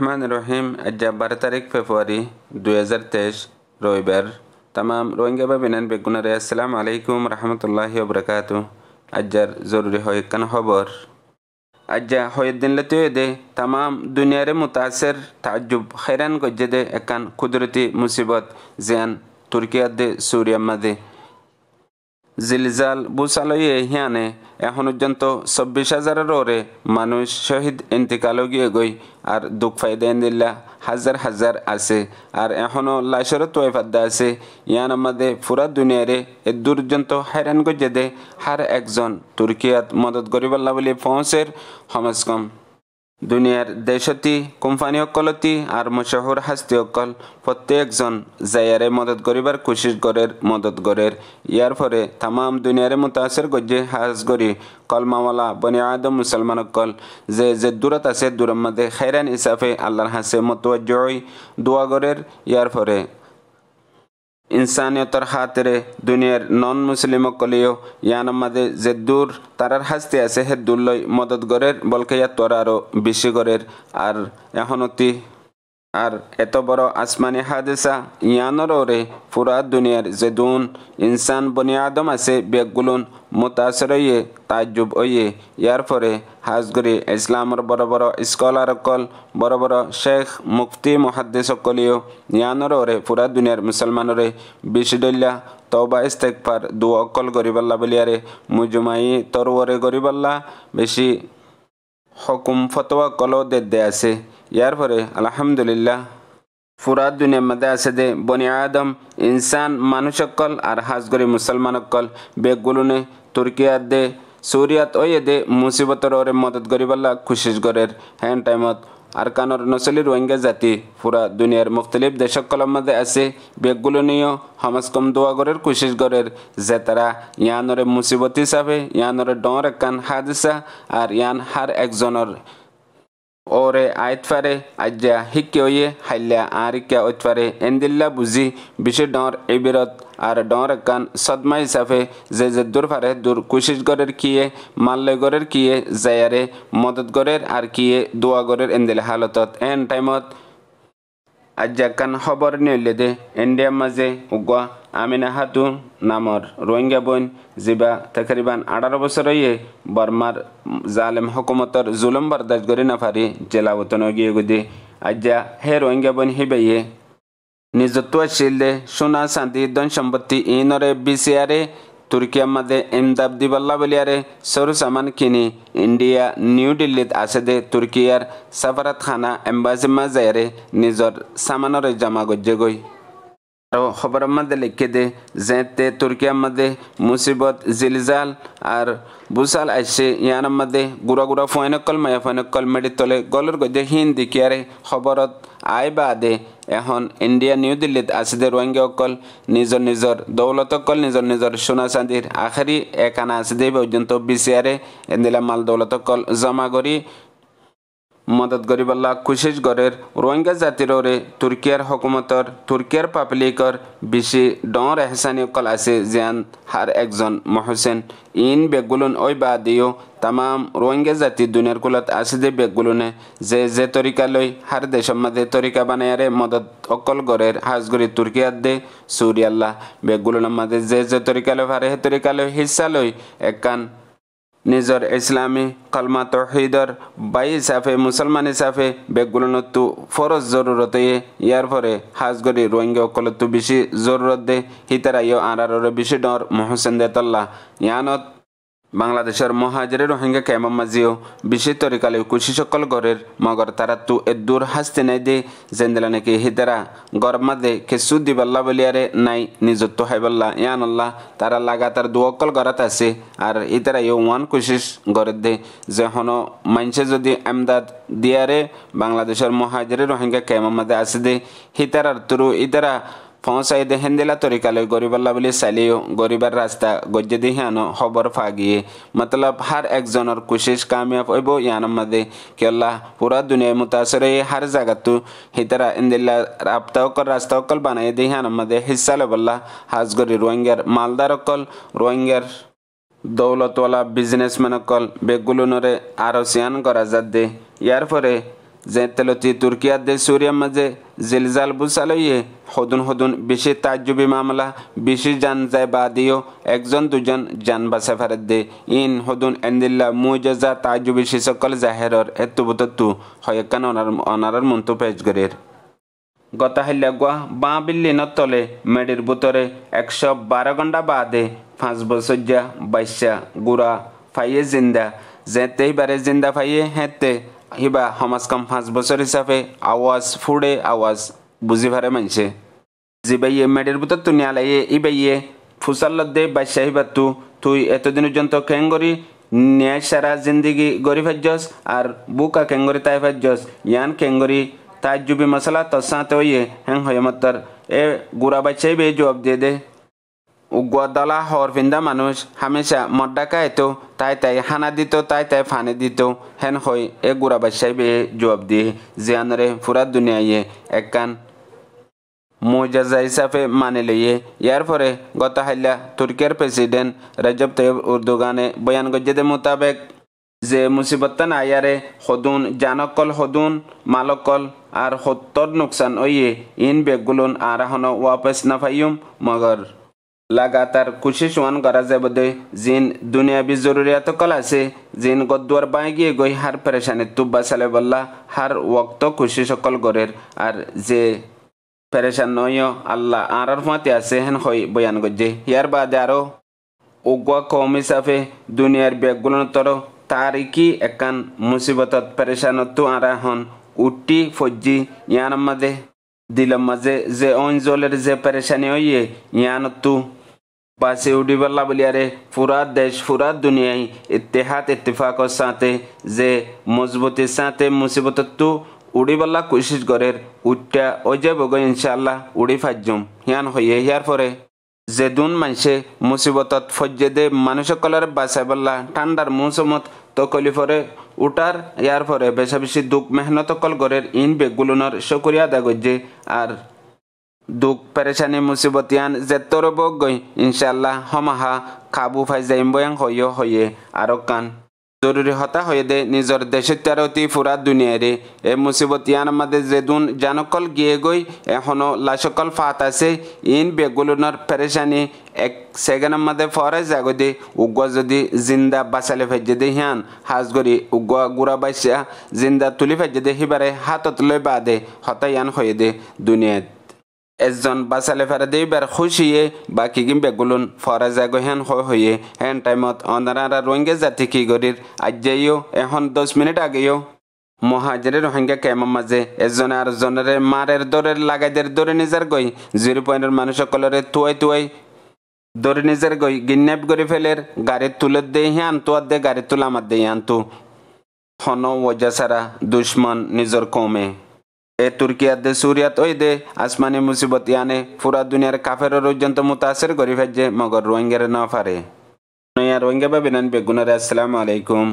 রহমান রহিম আজ্জা বারো তারিখ ফেব্রুয়ারি দুই হাজার তেইশ রবিবার তামাম রোহিঙ্গা বা বিনান বেগুনারে আসসালাম আলাইকুম রহমতুল্লাহি ওবরাকাতু আজ্জার জরুরি হয় কান খবর আজ্জা হয়েদিন লতিয়ে দে তামাম দুনিয়ারে মুতাসের তাজ্জুব খৈরান গজ্জে দে একান কুদরতি মুসিবত জিয়ান তুর্কিয়ার দে সুরিয়াম্মা দে জিলজাল বুসালয়ে হিয়ানে এখন পর্যন্ত চব্বিশ হাজারের ওরে মানুষ শহীদ ইন্তিকালও গিয়ে গই আর দুঃখ ফায়দা দিল্লা হাজার হাজার আছে আর এখনও লাশেরও ফাদ্দা আছে ইয়ান আমাদের পুরা দুনিয়ারে এ দুর্যন্ত হাইরান করে দে হার একজন তুর্কিয়াত মদত করিবাল্লা বলে পৌঁছের সমাজ কম দুনিয়ার দেশতি অকলতি আর হাস্তি অকল প্রত্যেকজন জায়ারে মদত করিবার কুশিস গড়ের মদত গড়ের ইয়ার পরে তামাম দুনিয়ারে মোতাসের গজ্জে হাজ গড়ি কলমাওয়ালা বনি আদম মুসলমানসকল যে যে দূরত আছে দূরম্মাদে খেরান হিসাবে আল্লাহর হাসে মতোয়াজ্জয় দোয়া গড়ের ইয়ার পরে ইনসানীয়তার হাতেরে দুনিয়ার নন মুসলিম কলিও ইয়ান মাঝে যে দূর তারার হাস্তি আছে হে দূর লই মদত গরের বলকে ইয়ার তোর আরও বেশি গরের আর অতি আর এত বড় আসমানি হাদেসা ইয়ানোরও রে পুরা দুনিয়ার জেদুন ইনসান বনি আছে বেগগুলুন মোতাসর ইয়ে তাজ্জুব ইয়ে ইয়ার পরে হাজগুরি ইসলামর বড় বড় স্কলার কল বড় বড় শেখ মুফতি মহাদ্দেশ সকলেও ইয়ানোরও রে পুরা দুনিয়ার মুসলমানরে বিশিডল্লা তওবা ইস্তেকফার দু অকল গরিবাল্লা বলিয়ারে মুজুমাই তরুয়রে গরিবাল্লা বেশি হকুম ফতোয়া কলও দে আছে ইয়ার পরে আলহামদুলিল্লাহ ফুরা দুনিয়া মাদে আছে দে বনি আদম ইনসান মানুষ অকল আর হাজ করে মুসলমান অকল বেগুলুনে তুর্কিয়াত দে সৌরিয়াত ওয়ে দে মুসিবতর ওরে মদত গরিবাল্লা খুশিস গরের হ্যান টাইমত আর কানর নসলির রোহিঙ্গা জাতি পুরা দুনিয়ার মুখতলিফ দেশকলম মধ্যে আছে বেগগুলো নিয়েও হমাসকম দোয়াগরের কুশিসগরের যে তারা ইয়ানরে মুসিবত হিসাবে ইয়ানরে ডর একান হাদিসা আর ইয়ান হার একজনের ore aitfare ajja hikkoye halla arika otfare endilla buzi bishe dor ibirot আর ডর কান সদমা হিসাবে যে যে দূর পারে দূর কুশিস গড়ের কিয়ে মাল্লে গড়ের কিয়ে জায়ারে মদত গড়ের আর কিয়ে দোয়া গড়ের এন্দেল হালতত এন টাইমত a jakan hobor ne lede india maze ugwa amina hatun namor Rohingya বইন জিবা তেখেরিবান আঠারো বছরইয়ে বর্মার জালেম হকুমতর জুলুম বরদাস্ত করে না পারি জেলা উতন গিয়ে গুদি আজ্জা হে রোহিঙ্গা বইন হিবেয়ে নিজত্ব দে সোনা শান্তি ধন সম্পত্তি ইনরে বিসিয়ারে তুৰ্কিয়ামাদে এমদাব দিবাল্লা বলিয়াৰে চৰু চামানখিনি ইণ্ডিয়া নিউ দিল্লীত আছে দে তুৰ্কিয়াৰ চাফাৰাত খানা এম্বাজিমা জায়াৰে নিজৰ চামানৰে জমা গজ্য গৈ আৰু খবৰমাদে লিখি দে যে তে তুৰ্কিয়ামাদে মুচিবত জিলজাল আৰু বুচাল আহিছে ইয়াৰমাদে গুড়া গুড়া ফুৱাইনকল মায়া ফুৱাইনকল মেডিতলে গলৰ গজ্য হীন দিকিয়াৰে খবৰত আই বা দে এখন ইণ্ডিয়া নিউ দিল্লীত আছে রোহিঙ্গাসকল নিজৰ নিজৰ দৌলতসকল নিজৰ নিজৰ সোণা চাঁদিৰ আখেৰি একানা আছে পৰ্যন্ত বিচাৰে এদিলা মাল দৌলতসকল জমা কৰি মদত গরিবাল্লা কোশিশ গরের জাতির ওরে তুর্কিয়ার হকুমতর তুর্কিয়ার পাবলিকর বিশি ডর এহসানি কলাসে আছে যেন হার একজন মহসেন ইন বেগুলুন ওই বা দিও তামাম রোহিঙ্গা জাতি দুনিয়ার কুলত আছে যে বেগুলুনে যে যে তরিকা লই হার দেশের মাঝে তরিকা বানায়ারে মদত অকল গরের হাজগরি তুর্কিয়ার দে সুরিয়াল্লাহ বেগুলুনের মাঝে যে যে তরিকা লই হারে হে তরিকা লই হিসা লই একান নিজর ইসলামী কলমা তহিদর বাই সাফে মুসলমান হিসাবে নতু ফরজ জরুরত ইয়ার পরে হাজগরি রোহিঙ্গা অকলত্তু বেশি জরুরত দে হিতারা আর আনারর বেশি ডর মহসেন দেতল্লা ইয়ানত বাংলাদেশের মহাজের রোহিঙ্গা কেমন মাঝিও বিশেষ তরিকালে কুশি সকল গড়ের মগর তারা তু এ দূর হাসতে নাই দে জেন্দেলা নাকি হিদারা গর দে কেসু দিবাল্লা বলিয়ারে নাই নিজত্ব হাইবাল্লা ইয়ানল্লা তারা লাগাতার অকল গড়াত আছে আর ইতারা ইউ ওয়ান কুশিস গরের দে যে হন মানছে যদি আমদাদ দিয়ারে বাংলাদেশের মহাজের রোহিঙ্গা কেমন মাদে আছে দে হিতারার তুরু ইতারা ফসাইদে হেন্দেলা তরিকালে গরিবাল্লা বলি চালিও গরিবার রাস্তা গজ্জেদি হ্যান খবর ফাগিয়ে মতলব হার একজনের কোশিশ কামিয়াব হইব ইয়ান মাদে কেল্লা পুরা দুনিয়া মুতাসর এই হার জাগাতো হিতারা ইন্দিল্লা রাপ্তাকল রাস্তাকল বানাই দি হ্যান মাদে হিসা লেবল্লা হাজগরি রোহিঙ্গার মালদারকল রোহিঙ্গার দৌলতওয়ালা অকল বেগুলুনরে আরো সিয়ান করা যাদ্দে ইয়ার পরে জেতলতি তুর্কিয়া দেশ সুরিয়া মাঝে জিলজাল বুসালইয়ে হদুন হদুন বেশি তাজ্জুবি মামলা বেশি জান যায় বা দিও একজন দুজন জান বাসে ফেরত দে ইন হদুন এন্দিল্লা মুজা তাজ্জুবি শিসকল জাহেরর এতুবুতু হয়কান অনার অনারার মন্তু পেজ গরের গতাহিল্লা গুয়া বাঁ বিল্লি নতলে মেডির বুতরে একশো বারো ঘন্টা বাদে ফাঁস বসজ্জা বাইশা গুড়া ফাইয়ে জিন্দা যেতেই বারে জিন্দা ফাইয়ে হেঁতে হিবা সমাজ কাম পাঁচ বছর হিসাবে আওয়াজ ফুড়ে আওয়াজ বুঝি ভারে মানছে জিবাইয়ে মেডের বুতত তু নিয়ালাইয়ে এ ফুসাল্লত দে বাদশাহ হিবা তু তুই এতদিন পর্যন্ত কেঙ্গরি ন্যায় সারা জিন্দিগি গরি ফাজ্যস আর বুকা কেঙ্গরি তাই ভাজ্যস ইয়ান তাই জুবি মশলা তসাতে হইয়ে হ্যাং হয়ে মত্তর এ গুড়া বাচ্চাই বে জবাব দিয়ে দে উগ্রদলা হরফিন্দা মানুষ হামেশা মদ্দাকা এত তাই তাই হানা দিত তাই তাই ফানে দিত হেন হই এ গুড়া বাসায় বে জবাব দিয়ে জিয়ানরে পুরা দুনিয়ায় একান মোজাজা হিসাবে মানে লইয়ে ইয়ার পরে গত হাইলা তুর্কের প্রেসিডেন্ট রাজব তৈব উর্দুগানে বয়ান গজ্জেদের মোতাবেক যে মুসিবতান আয়ারে হদুন জানকল হদুন মালকল আর হত্তর নুকসান ওইয়ে ইন বেগুলুন আর হন ওয়াপেস না মগর লাগাতার কোশিশ ওয়ান করা যায় বোধে জিন দুনিয়া বি জরুরিয়াত কল আছে জিন গদুয়ার বাই গিয়ে গই হার পেরেশানি তুব্বা সালে বল্লা হার ওক্ত খুশি সকল গরের আর যে পেরেশান নয় আল্লাহ আর আর ফাঁতে আছে হেন হই বয়ান গজ্জে ইয়ার বাদে আরো উগুয়া কম হিসাবে দুনিয়ার ব্যাগগুলোতর তার কি একান মুসিবতত পেরেশানত তু আরা হন উটি ফজ্জি ইয়ান মাঝে দিলম মাঝে যে অঞ্জলের যে পেরেশানি হইয়ে ইয়ান তু পাশে বল্লা বলিয়ারে পুরা দেশ পুরা দুনিয়ায় ইতিহাত ইত্তিফাকর সাথে যে মজবুতি সাথে মুসিবতত্ব উড়িবাল্লা উড়িবল্লা কোশিশ করের উঠটা অজয় বগ ইনশাল্লাহ উড়ি ফাজুম হিয়ান হইয়ে হিয়ার পরে যে দুন মানুষে মুসিবত ফজ্জে দে মানুষসকলের বাসাইবল্লা ঠান্ডার মৌসুমত তকলি পরে উঠার ইয়ার পরে বেশা বেশি দুঃখ মেহনত কল করের ইন বেগুলনের শকুরিয়া দাগজ্জে আর दुख परेशानी मुसीबतियान जेत्तोरो बोग गई इंशाल्लाह हम हा काबू फाइ जाइम बयं होयो होये आरो कान জরুরি হতা হয়ে দে নিজর দেশের তেরোটি ফুরা দুনিয়ারে এ মুসিবতিয়ান আমাদের জেদুন জানকল গিয়ে গই এখনো লাসকল ফাত আছে ইন বেগুলুনর পেরেশানি এক সেকেন্ড আমাদের ফরে জাগো দে উগ্গ যদি জিন্দা বাঁচালে ফেজে দে হিয়ান হাজ গরি উগ্গ গুড়া বাইসা জিন্দা তুলি ফেজে দে হিবারে হাতত লই বাদে হতায়ান হয়ে দে দুনিয়াত এজন বাসালে ফেরা দেই বার খুশিয়ে বাকি গিম্বে গুলুন ফরা জাগো হেন হয়ে হেন টাইমত অনারা রোহিঙ্গা জাতি কি গরির আজ্যাইও এখন দশ মিনিট আগেও মহাজের রোহিঙ্গা কেমন মাঝে এজনে আর জনের মারের দরের লাগাইদের দরে নিজার গই জিরো পয়েন্টের মানুষসকলরে তুয়াই তুয়াই দরে নিজার গই গিন্যাপ করে ফেলের গাড়ি তুলে দে হে আনতো আর দে গাড়ি তুলে আমার দে আনতো হন ওজা সারা দুশ্মন নিজর কমে এ দে সুরিয়াত ওই দে আসমানি মুসিবত ইয়ানে পুরা দুনিয়ার কাফের রোজন্ত মুতাসের করি ফেজে মগর রোহিঙ্গারে না ফারে রোহিঙ্গা বা বিনান বেগুনারে আসসালামু আলাইকুম